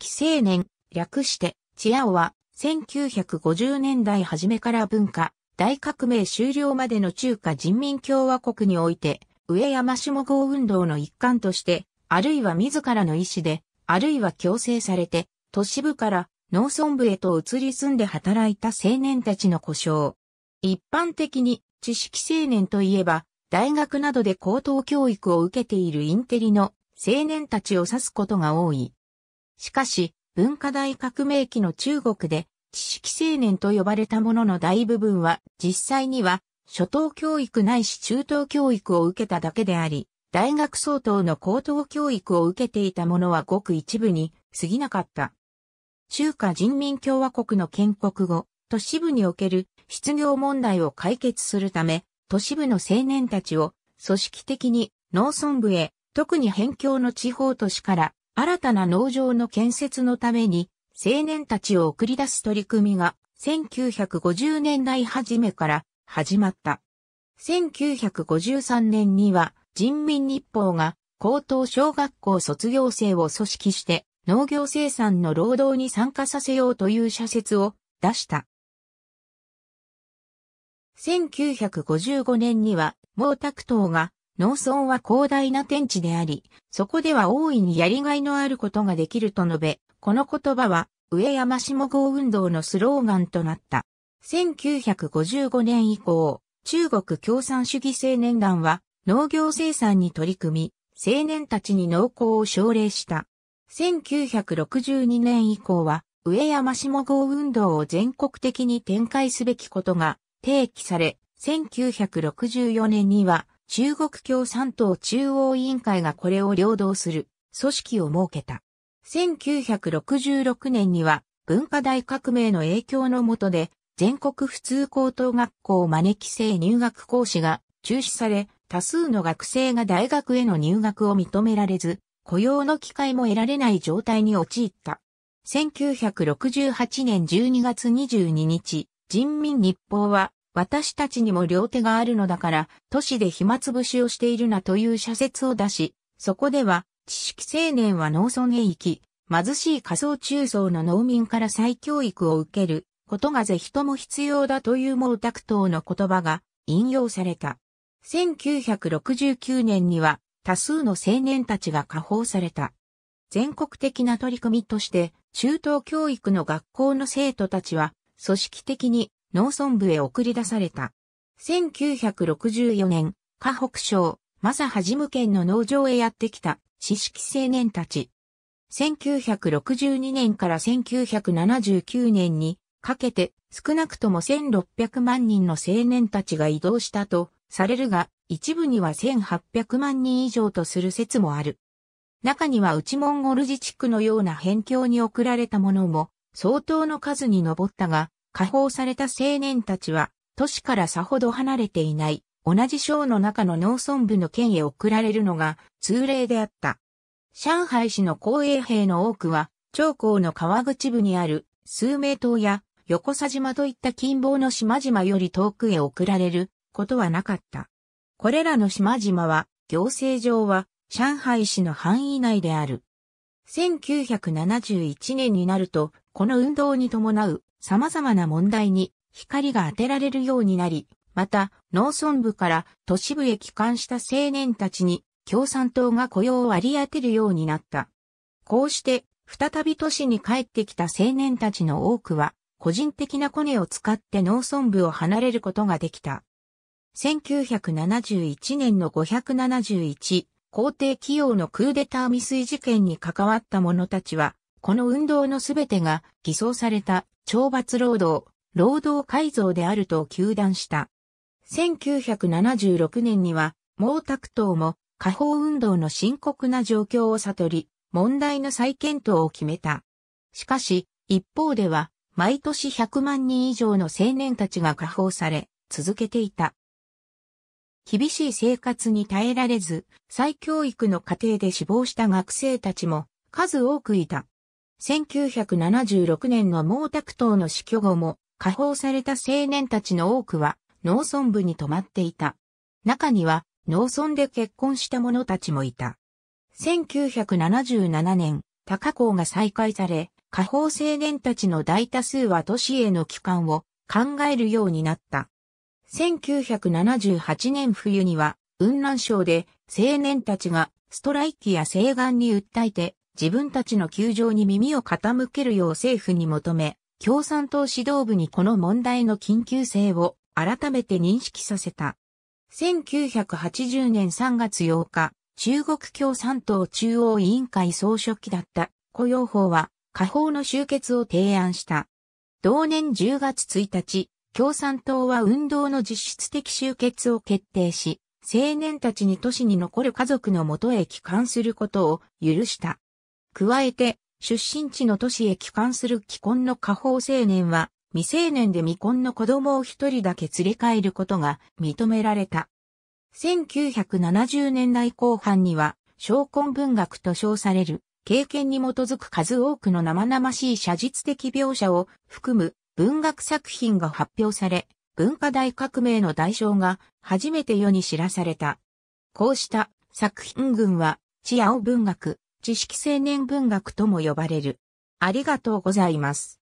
式青年、略して、チアオは、1950年代初めから文化、大革命終了までの中華人民共和国において、上山下郷運動の一環として、あるいは自らの意思で、あるいは強制されて、都市部から農村部へと移り住んで働いた青年たちの故障。一般的に知識青年といえば、大学などで高等教育を受けているインテリの青年たちを指すことが多い。しかし、文化大革命期の中国で知識青年と呼ばれたものの大部分は実際には初等教育ないし中等教育を受けただけであり、大学相当の高等教育を受けていたものはごく一部に過ぎなかった。中華人民共和国の建国後、都市部における失業問題を解決するため、都市部の青年たちを組織的に農村部へ、特に辺境の地方都市から新たな農場の建設のために青年たちを送り出す取り組みが1950年代初めから始まった。1953年には人民日報が高等小学校卒業生を組織して農業生産の労働に参加させようという社説を出した。1955年には毛沢東が農村は広大な天地であり、そこでは大いにやりがいのあることができると述べ、この言葉は、上山下郷運動のスローガンとなった。1955年以降、中国共産主義青年団は、農業生産に取り組み、青年たちに農耕を奨励した。1962年以降は、上山下郷運動を全国的に展開すべきことが提起され、1964年には、中国共産党中央委員会がこれを領導する組織を設けた。1966年には文化大革命の影響の下で全国普通高等学校招き制入学講師が中止され、多数の学生が大学への入学を認められず、雇用の機会も得られない状態に陥った。1968年12月22日、人民日報は私たちにも両手があるのだから、都市で暇つぶしをしているなという社説を出し、そこでは、知識青年は農村へ行き、貧しい仮想中層の農民から再教育を受けることがぜひとも必要だという毛沢東の言葉が引用された。1969年には多数の青年たちが加放された。全国的な取り組みとして中等教育の学校の生徒たちは組織的に農村部へ送り出された。1964年、河北省、正はじむ県の農場へやってきた、知識青年たち。1962年から1979年にかけて少なくとも1600万人の青年たちが移動したとされるが、一部には1800万人以上とする説もある。中には内モンゴル自治区のような辺境に送られたものも相当の数に上ったが、解放された青年たちは、都市からさほど離れていない、同じ省の中の農村部の県へ送られるのが通例であった。上海市の公営兵の多くは、長江の川口部にある数名島や横佐島といった近傍の島々より遠くへ送られることはなかった。これらの島々は、行政上は上海市の範囲内である。1971年になると、この運動に伴う様々な問題に光が当てられるようになり、また農村部から都市部へ帰還した青年たちに共産党が雇用を割り当てるようになった。こうして再び都市に帰ってきた青年たちの多くは個人的なコネを使って農村部を離れることができた。1971年の571、皇帝企業のクーデター未遂事件に関わった者たちは、この運動のすべてが偽装された懲罰労働、労働改造であると求断した。1976年には毛沢東も下方運動の深刻な状況を悟り、問題の再検討を決めた。しかし、一方では、毎年100万人以上の青年たちが下放され、続けていた。厳しい生活に耐えられず、再教育の過程で死亡した学生たちも数多くいた。1976年の毛沢東の死去後も、解放された青年たちの多くは、農村部に泊まっていた。中には、農村で結婚した者たちもいた。1977年、高校が再開され、下方青年たちの大多数は都市への帰還を考えるようになった。1978年冬には、雲南省で青年たちがストライキや請願に訴えて自分たちの窮状に耳を傾けるよう政府に求め、共産党指導部にこの問題の緊急性を改めて認識させた。1980年3月8日、中国共産党中央委員会総書記だった雇用法は、下法の終結を提案した。同年10月1日、共産党は運動の実質的終結を決定し、青年たちに都市に残る家族のもとへ帰還することを許した。加えて、出身地の都市へ帰還する既婚の下方青年は、未成年で未婚の子供を一人だけ連れ帰ることが認められた。1970年代後半には、昇婚文学と称される、経験に基づく数多くの生々しい写実的描写を含む文学作品が発表され、文化大革命の代償が初めて世に知らされた。こうした作品群は、アオ文学、知識青年文学とも呼ばれる。ありがとうございます。